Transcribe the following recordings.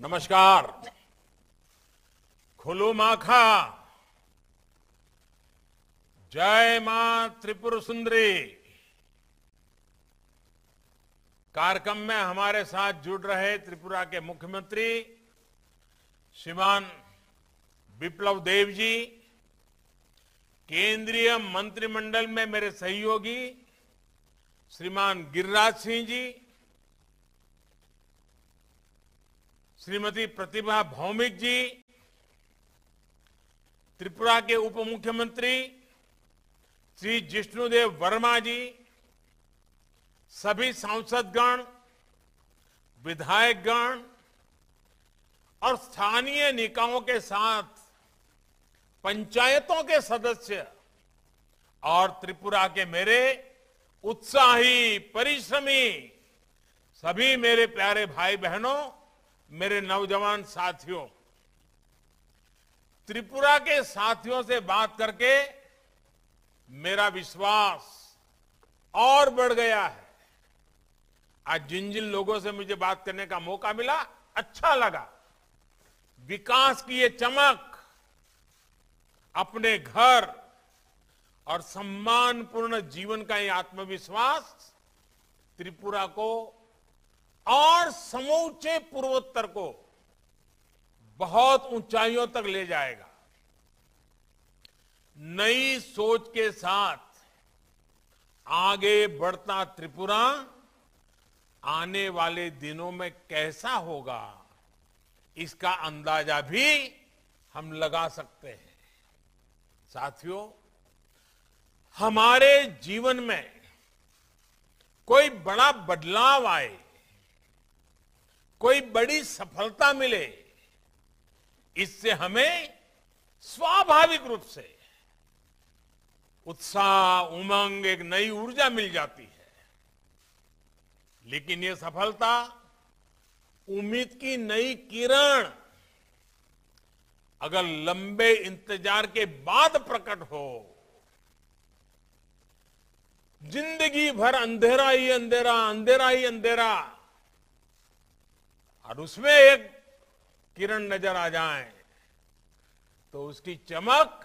नमस्कार खुलू माखा जय मां त्रिपुर सुंदरी कार्यक्रम में हमारे साथ जुड़ रहे त्रिपुरा के मुख्यमंत्री श्रीमान विप्लव देव जी केंद्रीय मंत्रिमंडल में मेरे सहयोगी श्रीमान गिरिराज सिंह जी श्रीमती प्रतिभा भौमिक जी त्रिपुरा के उप मुख्यमंत्री श्री जिष्णुदेव वर्मा जी सभी सांसदगण विधायकगण और स्थानीय निकायों के साथ पंचायतों के सदस्य और त्रिपुरा के मेरे उत्साही परिश्रमी सभी मेरे प्यारे भाई बहनों मेरे नौजवान साथियों त्रिपुरा के साथियों से बात करके मेरा विश्वास और बढ़ गया है आज जिन जिन लोगों से मुझे बात करने का मौका मिला अच्छा लगा विकास की ये चमक अपने घर और सम्मानपूर्ण जीवन का ये आत्मविश्वास त्रिपुरा को और समूचे पूर्वोत्तर को बहुत ऊंचाइयों तक ले जाएगा नई सोच के साथ आगे बढ़ता त्रिपुरा आने वाले दिनों में कैसा होगा इसका अंदाजा भी हम लगा सकते हैं साथियों हमारे जीवन में कोई बड़ा बदलाव आए कोई बड़ी सफलता मिले इससे हमें स्वाभाविक रूप से उत्साह उमंग एक नई ऊर्जा मिल जाती है लेकिन यह सफलता उम्मीद की नई किरण अगर लंबे इंतजार के बाद प्रकट हो जिंदगी भर अंधेरा ही अंधेरा अंधेरा ही अंधेरा और उसमें एक किरण नजर आ जाए तो उसकी चमक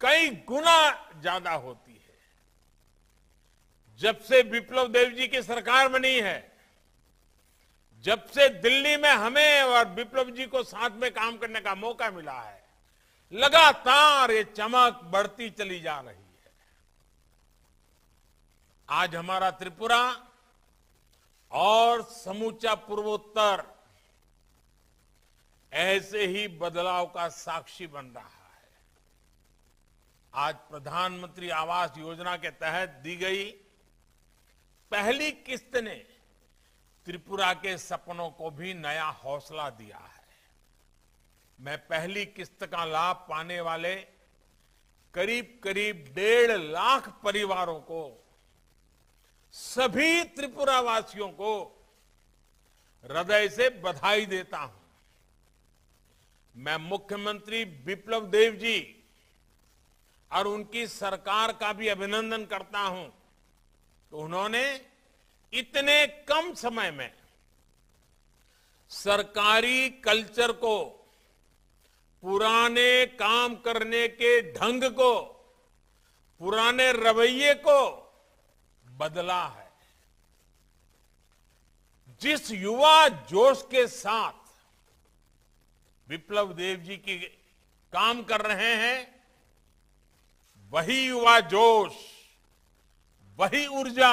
कई गुना ज्यादा होती है जब से विप्लव देव जी की सरकार बनी है जब से दिल्ली में हमें और विप्लव जी को साथ में काम करने का मौका मिला है लगातार ये चमक बढ़ती चली जा रही है आज हमारा त्रिपुरा और समूचा पूर्वोत्तर ऐसे ही बदलाव का साक्षी बन रहा है आज प्रधानमंत्री आवास योजना के तहत दी गई पहली किस्त ने त्रिपुरा के सपनों को भी नया हौसला दिया है मैं पहली किस्त का लाभ पाने वाले करीब करीब डेढ़ लाख परिवारों को सभी त्रिपुरावासियों को हृदय से बधाई देता हूं मैं मुख्यमंत्री विप्लव देव जी और उनकी सरकार का भी अभिनंदन करता हूं तो उन्होंने इतने कम समय में सरकारी कल्चर को पुराने काम करने के ढंग को पुराने रवैये को बदला है जिस युवा जोश के साथ विप्लव देव जी की काम कर रहे हैं वही युवा जोश वही ऊर्जा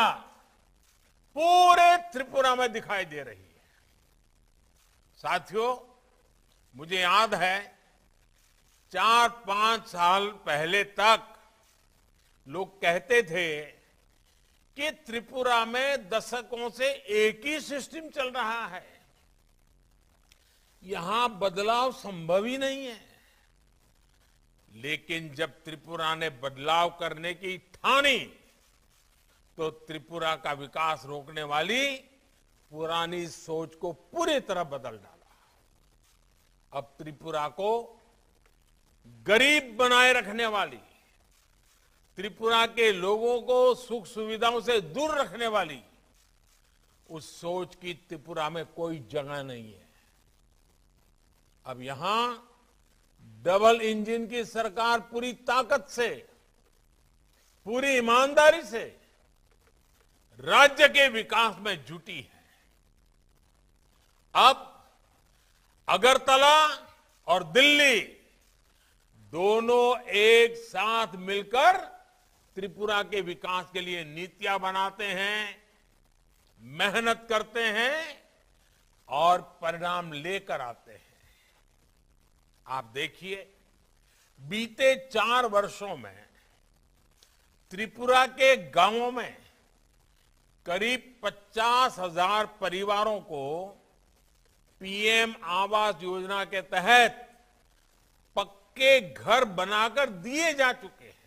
पूरे त्रिपुरा में दिखाई दे रही है साथियों मुझे याद है चार पांच साल पहले तक लोग कहते थे कि त्रिपुरा में दशकों से एक ही सिस्टम चल रहा है यहां बदलाव संभव ही नहीं है लेकिन जब त्रिपुरा ने बदलाव करने की ठानी तो त्रिपुरा का विकास रोकने वाली पुरानी सोच को पूरी तरह बदल डाला अब त्रिपुरा को गरीब बनाए रखने वाली त्रिपुरा के लोगों को सुख सुविधाओं से दूर रखने वाली उस सोच की त्रिपुरा में कोई जगह नहीं है अब यहां डबल इंजन की सरकार पूरी ताकत से पूरी ईमानदारी से राज्य के विकास में जुटी है अब अगरतला और दिल्ली दोनों एक साथ मिलकर त्रिपुरा के विकास के लिए नीतियां बनाते हैं मेहनत करते हैं और परिणाम लेकर आते हैं आप देखिए बीते चार वर्षों में त्रिपुरा के गांवों में करीब पचास हजार परिवारों को पीएम आवास योजना के तहत पक्के घर बनाकर दिए जा चुके हैं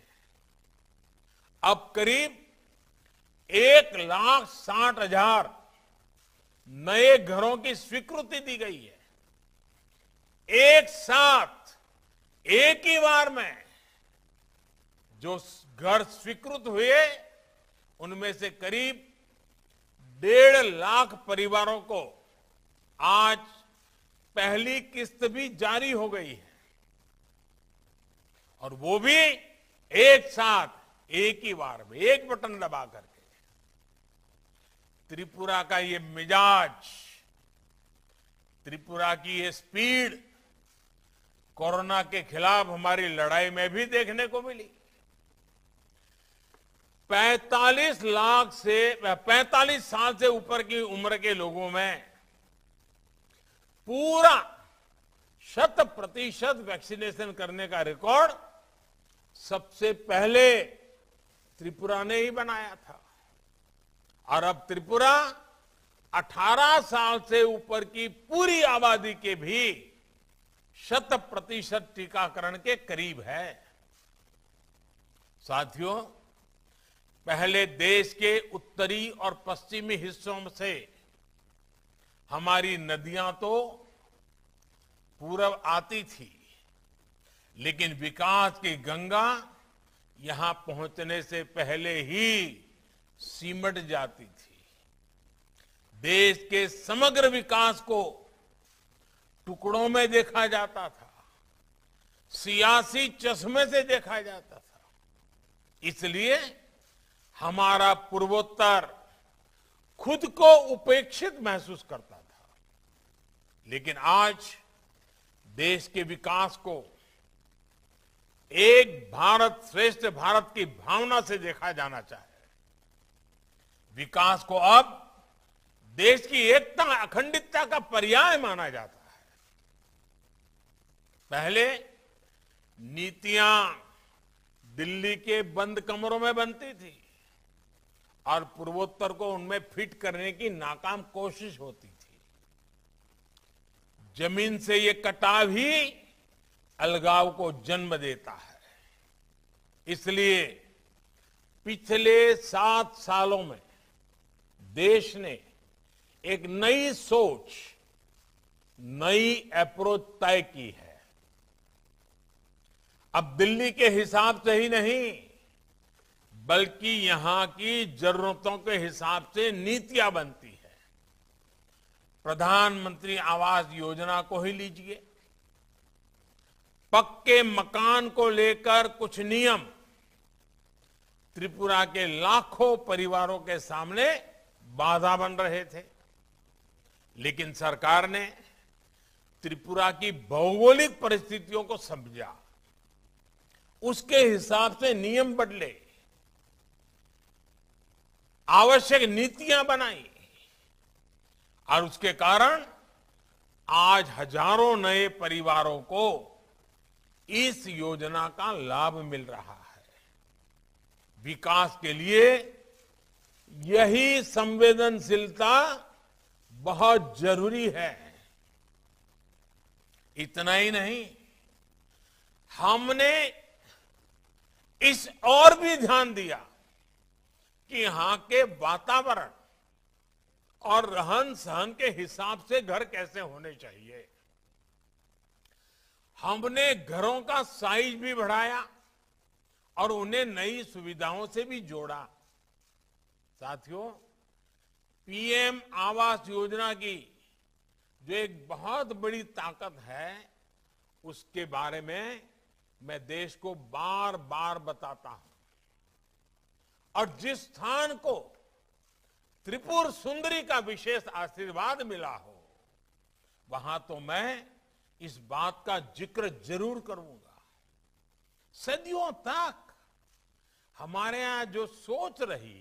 अब करीब एक लाख साठ हजार नए घरों की स्वीकृति दी गई है एक साथ एक ही बार में जो घर स्वीकृत हुए उनमें से करीब डेढ़ लाख परिवारों को आज पहली किस्त भी जारी हो गई है और वो भी एक साथ एक ही बार में एक बटन दबा करके त्रिपुरा का ये मिजाज त्रिपुरा की ये स्पीड कोरोना के खिलाफ हमारी लड़ाई में भी देखने को मिली 45 लाख से 45 साल से ऊपर की उम्र के लोगों में पूरा शत प्रतिशत वैक्सीनेशन करने का रिकॉर्ड सबसे पहले त्रिपुरा ने ही बनाया था और अब त्रिपुरा 18 साल से ऊपर की पूरी आबादी के भी शत प्रतिशत टीकाकरण के करीब है साथियों पहले देश के उत्तरी और पश्चिमी हिस्सों से हमारी नदियां तो पूरब आती थी लेकिन विकास की गंगा यहां पहुंचने से पहले ही सिमट जाती थी देश के समग्र विकास को टुकड़ों में देखा जाता था सियासी चश्मे से देखा जाता था इसलिए हमारा पूर्वोत्तर खुद को उपेक्षित महसूस करता था लेकिन आज देश के विकास को एक भारत श्रेष्ठ भारत की भावना से देखा जाना चाहिए विकास को अब देश की एकता अखंडितता का पर्याय माना जाता है पहले नीतियां दिल्ली के बंद कमरों में बनती थी और पूर्वोत्तर को उनमें फिट करने की नाकाम कोशिश होती थी जमीन से ये कटाव ही अलगाव को जन्म देता है इसलिए पिछले सात सालों में देश ने एक नई सोच नई अप्रोच तय की है अब दिल्ली के हिसाब से ही नहीं बल्कि यहां की जरूरतों के हिसाब से नीतियां बनती है प्रधानमंत्री आवास योजना को ही लीजिए पक्के मकान को लेकर कुछ नियम त्रिपुरा के लाखों परिवारों के सामने बाधा बन रहे थे लेकिन सरकार ने त्रिपुरा की भौगोलिक परिस्थितियों को समझा उसके हिसाब से नियम बदले आवश्यक नीतियां बनाई और उसके कारण आज हजारों नए परिवारों को इस योजना का लाभ मिल रहा है विकास के लिए यही संवेदनशीलता बहुत जरूरी है इतना ही नहीं हमने इस और भी ध्यान दिया कि यहां के वातावरण और रहन सहन के हिसाब से घर कैसे होने चाहिए हमने घरों का साइज भी बढ़ाया और उन्हें नई सुविधाओं से भी जोड़ा साथियों पीएम आवास योजना की जो एक बहुत बड़ी ताकत है उसके बारे में मैं देश को बार बार बताता हूं और जिस स्थान को त्रिपुर सुंदरी का विशेष आशीर्वाद मिला हो वहां तो मैं इस बात का जिक्र जरूर करूंगा सदियों तक हमारे यहां जो सोच रही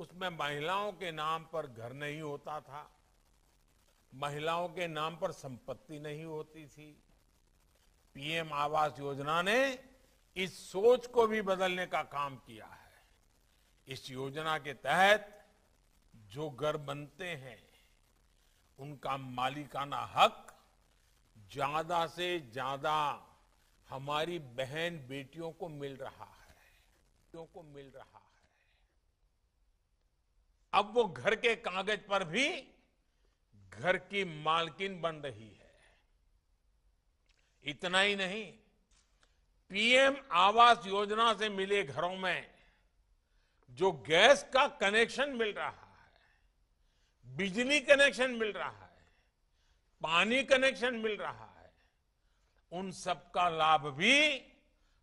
उसमें महिलाओं के नाम पर घर नहीं होता था महिलाओं के नाम पर संपत्ति नहीं होती थी पीएम आवास योजना ने इस सोच को भी बदलने का काम किया है इस योजना के तहत जो घर बनते हैं उनका मालिकाना हक ज्यादा से ज्यादा हमारी बहन बेटियों को मिल रहा है बेटियों को मिल रहा है अब वो घर के कागज पर भी घर की मालकिन बन रही है इतना ही नहीं पीएम आवास योजना से मिले घरों में जो गैस का कनेक्शन मिल रहा है बिजली कनेक्शन मिल रहा है पानी कनेक्शन मिल रहा है उन सबका लाभ भी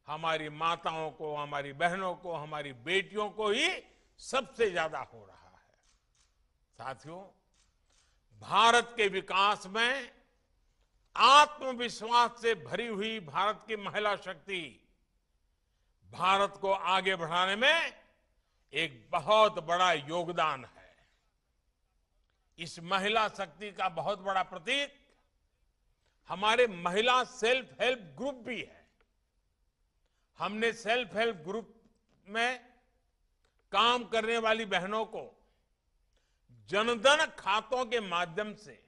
हमारी माताओं को हमारी बहनों को हमारी बेटियों को ही सबसे ज्यादा हो रहा है साथियों भारत के विकास में आत्मविश्वास से भरी हुई भारत की महिला शक्ति भारत को आगे बढ़ाने में एक बहुत बड़ा योगदान है इस महिला शक्ति का बहुत बड़ा प्रतीक हमारे महिला सेल्फ हेल्प ग्रुप भी है हमने सेल्फ हेल्प ग्रुप में काम करने वाली बहनों को जनधन खातों के माध्यम से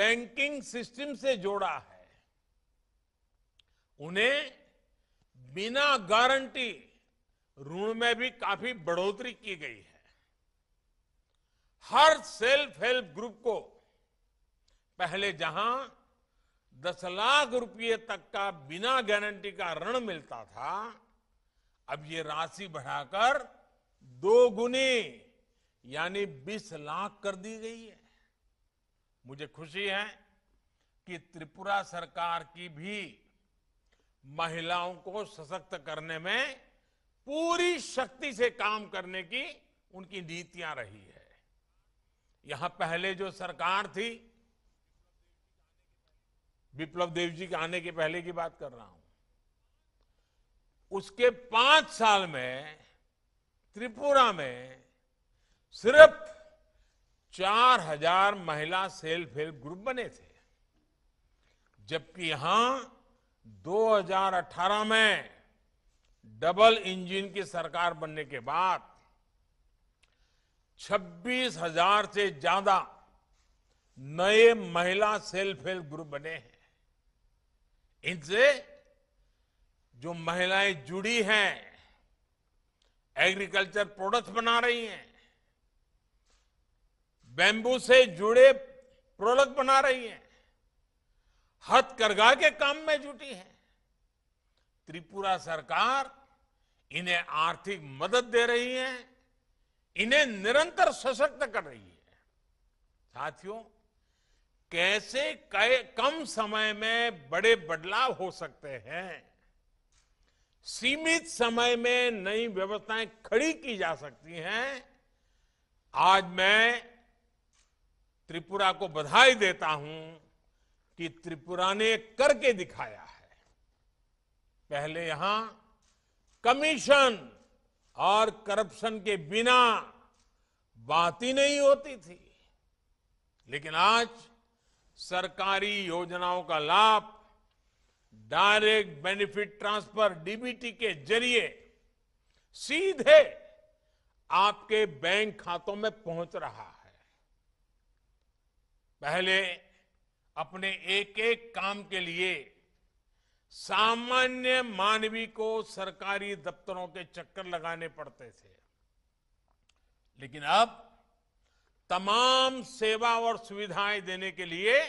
बैंकिंग सिस्टम से जोड़ा है उन्हें बिना गारंटी ऋण में भी काफी बढ़ोतरी की गई है हर सेल्फ हेल्प ग्रुप को पहले जहां दस लाख रुपये तक का बिना गारंटी का ऋण मिलता था अब ये राशि बढ़ाकर दो गुनी यानी बीस लाख कर दी गई है मुझे खुशी है कि त्रिपुरा सरकार की भी महिलाओं को सशक्त करने में पूरी शक्ति से काम करने की उनकी नीतियां रही है यहां पहले जो सरकार थी विप्लव देव जी के आने के पहले की बात कर रहा हूं उसके पांच साल में त्रिपुरा में सिर्फ चार हजार महिला सेल्फ हेल्प ग्रुप बने थे जबकि यहां 2018 में डबल इंजन की सरकार बनने के बाद छब्बीस हजार से ज्यादा नए महिला सेल्फ हेल्प ग्रुप बने हैं इनसे जो महिलाएं जुड़ी हैं एग्रीकल्चर प्रोडक्ट्स बना रही हैं बेंबू से जुड़े प्रोडक्ट बना रही हैं हथकरघा के काम में जुटी है त्रिपुरा सरकार इन्हें आर्थिक मदद दे रही है इन्हें निरंतर सशक्त कर रही है साथियों कैसे कम समय में बड़े बदलाव हो सकते हैं सीमित समय में नई व्यवस्थाएं खड़ी की जा सकती हैं आज मैं त्रिपुरा को बधाई देता हूं कि त्रिपुरा ने करके दिखाया है पहले यहां कमीशन और करप्शन के बिना बात ही नहीं होती थी लेकिन आज सरकारी योजनाओं का लाभ डायरेक्ट बेनिफिट ट्रांसफर डीबीटी के जरिए सीधे आपके बैंक खातों में पहुंच रहा है पहले अपने एक एक काम के लिए सामान्य मानवी को सरकारी दफ्तरों के चक्कर लगाने पड़ते थे लेकिन अब तमाम सेवा और सुविधाएं देने के लिए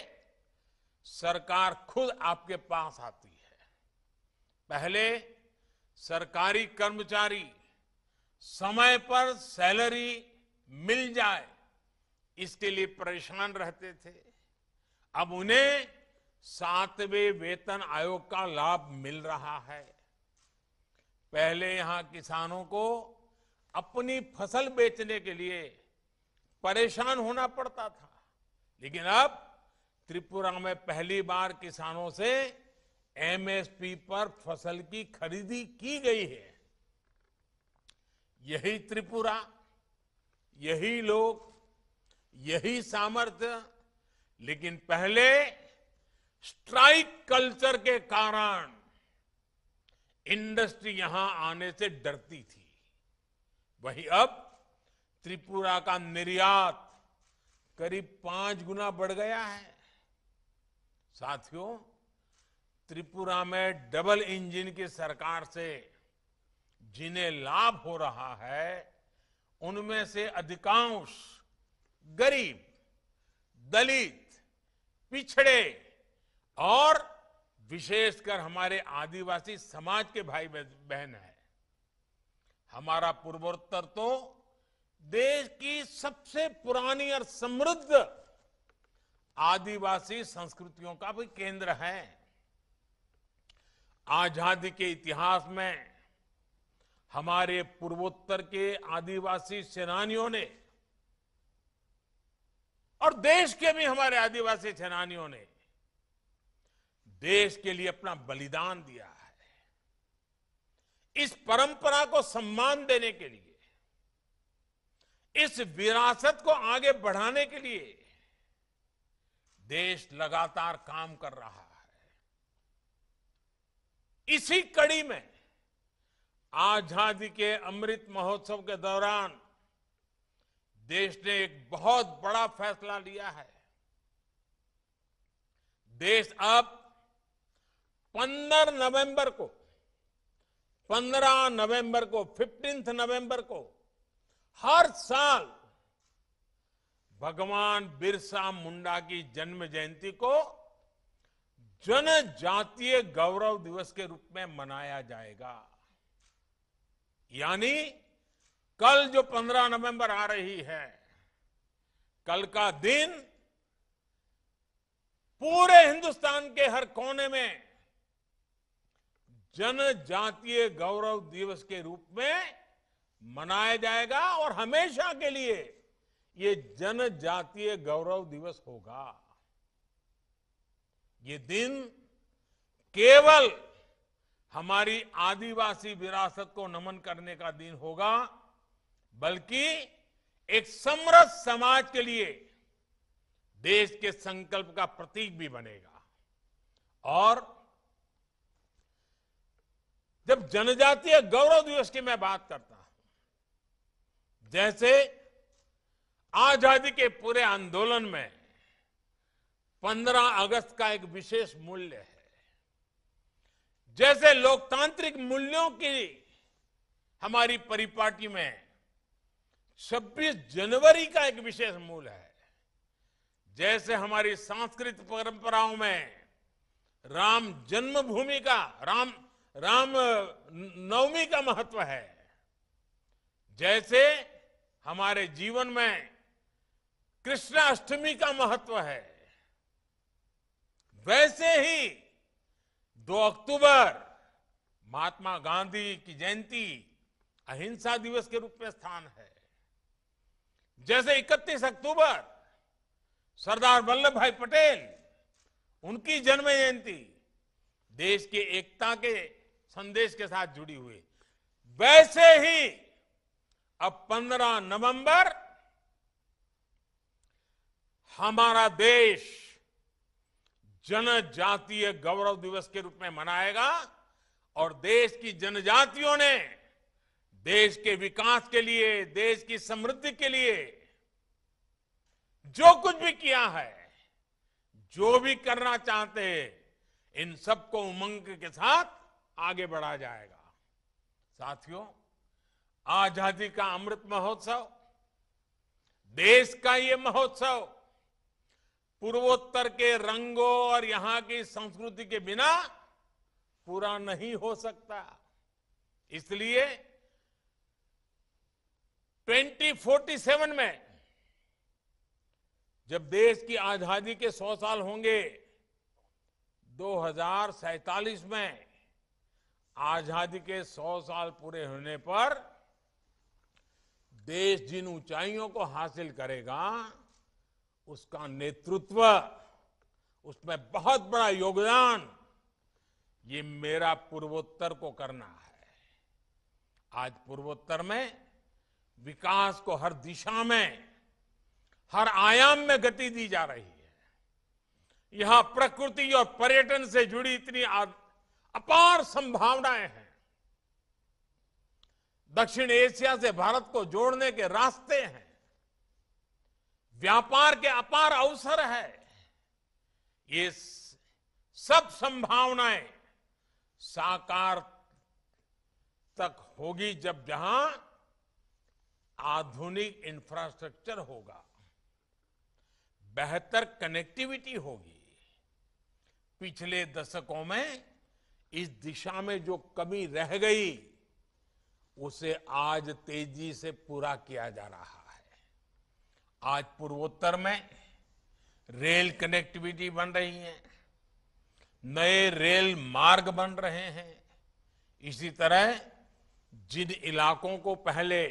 सरकार खुद आपके पास आती है पहले सरकारी कर्मचारी समय पर सैलरी मिल जाए इसके लिए परेशान रहते थे अब उन्हें सातवें वेतन आयोग का लाभ मिल रहा है पहले यहां किसानों को अपनी फसल बेचने के लिए परेशान होना पड़ता था लेकिन अब त्रिपुरा में पहली बार किसानों से एमएसपी पर फसल की खरीदी की गई है यही त्रिपुरा यही लोग यही सामर्थ्य लेकिन पहले स्ट्राइक कल्चर के कारण इंडस्ट्री यहां आने से डरती थी वहीं अब त्रिपुरा का निर्यात करीब पांच गुना बढ़ गया है साथियों त्रिपुरा में डबल इंजन की सरकार से जिन्हें लाभ हो रहा है उनमें से अधिकांश गरीब दलित पिछड़े और विशेषकर हमारे आदिवासी समाज के भाई बहन है हमारा पूर्वोत्तर तो देश की सबसे पुरानी और समृद्ध आदिवासी संस्कृतियों का भी केंद्र है आजादी के इतिहास में हमारे पूर्वोत्तर के आदिवासी सेनानियों ने और देश के भी हमारे आदिवासी सेनानियों ने देश के लिए अपना बलिदान दिया है इस परंपरा को सम्मान देने के लिए इस विरासत को आगे बढ़ाने के लिए देश लगातार काम कर रहा है इसी कड़ी में आजादी के अमृत महोत्सव के दौरान देश ने एक बहुत बड़ा फैसला लिया है देश अब पंद्रह नवंबर को पंद्रह नवंबर को फिफ्टींथ नवंबर को हर साल भगवान बिरसा मुंडा की जन्म जयंती को जनजातीय गौरव दिवस के रूप में मनाया जाएगा यानी कल जो 15 नवंबर आ रही है कल का दिन पूरे हिंदुस्तान के हर कोने में जनजातीय गौरव दिवस के रूप में मनाया जाएगा और हमेशा के लिए ये जनजातीय गौरव दिवस होगा ये दिन केवल हमारी आदिवासी विरासत को नमन करने का दिन होगा बल्कि एक समृद्ध समाज के लिए देश के संकल्प का प्रतीक भी बनेगा और जब जनजातीय गौरव दिवस की मैं बात करता हूं जैसे आजादी के पूरे आंदोलन में 15 अगस्त का एक विशेष मूल्य है जैसे लोकतांत्रिक मूल्यों की हमारी परिपाटी में 26 जनवरी का एक विशेष मूल्य है जैसे हमारी सांस्कृतिक परंपराओं में राम जन्मभूमि का राम राम नवमी का महत्व है जैसे हमारे जीवन में कृष्णाष्टमी का महत्व है वैसे ही 2 अक्टूबर महात्मा गांधी की जयंती अहिंसा दिवस के रूप में स्थान है जैसे 31 अक्टूबर सरदार वल्लभ भाई पटेल उनकी जन्म जयंती देश की एकता के संदेश के साथ जुड़ी हुई वैसे ही अब 15 नवंबर हमारा देश जनजातीय गौरव दिवस के रूप में मनाएगा और देश की जनजातियों ने देश के विकास के लिए देश की समृद्धि के लिए जो कुछ भी किया है जो भी करना चाहते हैं इन सबको उमंग के साथ आगे बढ़ा जाएगा साथियों आजादी का अमृत महोत्सव देश का ये महोत्सव पूर्वोत्तर के रंगों और यहां की संस्कृति के बिना पूरा नहीं हो सकता इसलिए 2047 में जब देश की आजादी के 100 साल होंगे दो में आजादी के 100 साल पूरे होने पर देश जिन ऊंचाइयों को हासिल करेगा उसका नेतृत्व उसमें बहुत बड़ा योगदान ये मेरा पूर्वोत्तर को करना है आज पूर्वोत्तर में विकास को हर दिशा में हर आयाम में गति दी जा रही है यहां प्रकृति और पर्यटन से जुड़ी इतनी अपार संभावनाएं हैं दक्षिण एशिया से भारत को जोड़ने के रास्ते हैं व्यापार के अपार अवसर है ये सब संभावनाएं साकार तक होगी जब जहां आधुनिक इंफ्रास्ट्रक्चर होगा बेहतर कनेक्टिविटी होगी पिछले दशकों में इस दिशा में जो कमी रह गई उसे आज तेजी से पूरा किया जा रहा है आज पूर्वोत्तर में रेल कनेक्टिविटी बन रही है नए रेल मार्ग बन रहे हैं इसी तरह जिन इलाकों को पहले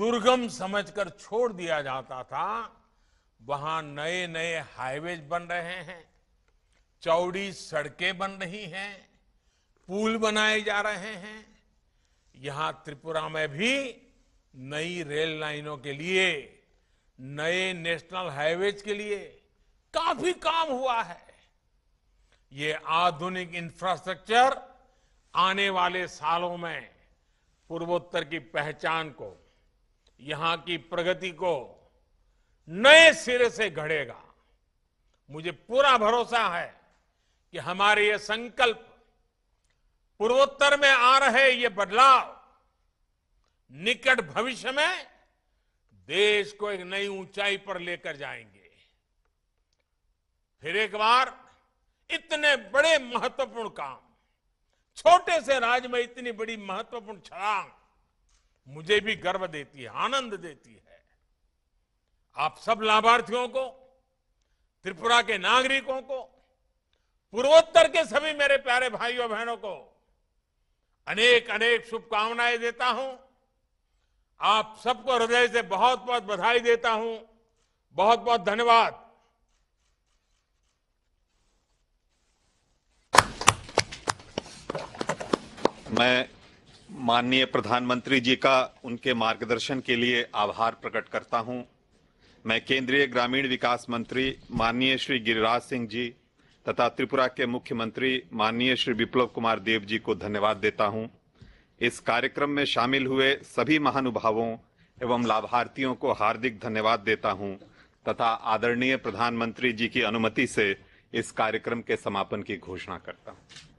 दुर्गम समझकर छोड़ दिया जाता था वहां नए नए हाईवेज बन रहे हैं चौड़ी सड़कें बन रही हैं पुल बनाए जा रहे हैं यहां त्रिपुरा में भी नई रेल लाइनों के लिए नए नेशनल हाईवेज के लिए काफी काम हुआ है ये आधुनिक इंफ्रास्ट्रक्चर आने वाले सालों में पूर्वोत्तर की पहचान को यहां की प्रगति को नए सिरे से घड़ेगा मुझे पूरा भरोसा है कि हमारे ये संकल्प पूर्वोत्तर में आ रहे ये बदलाव निकट भविष्य में देश को एक नई ऊंचाई पर लेकर जाएंगे फिर एक बार इतने बड़े महत्वपूर्ण काम छोटे से राज्य में इतनी बड़ी महत्वपूर्ण छलांग मुझे भी गर्व देती है आनंद देती है आप सब लाभार्थियों को त्रिपुरा के नागरिकों को पूर्वोत्तर के सभी मेरे प्यारे भाइयों बहनों को अनेक अनेक शुभकामनाएं देता हूं आप सबको हृदय से बहुत बहुत बधाई देता हूं बहुत बहुत धन्यवाद मैं माननीय प्रधानमंत्री जी का उनके मार्गदर्शन के लिए आभार प्रकट करता हूं मैं केंद्रीय ग्रामीण विकास मंत्री माननीय श्री गिरिराज सिंह जी तथा त्रिपुरा के मुख्यमंत्री माननीय श्री विप्लव कुमार देव जी को धन्यवाद देता हूं। इस कार्यक्रम में शामिल हुए सभी महानुभावों एवं लाभार्थियों को हार्दिक धन्यवाद देता हूं तथा आदरणीय प्रधानमंत्री जी की अनुमति से इस कार्यक्रम के समापन की घोषणा करता हूं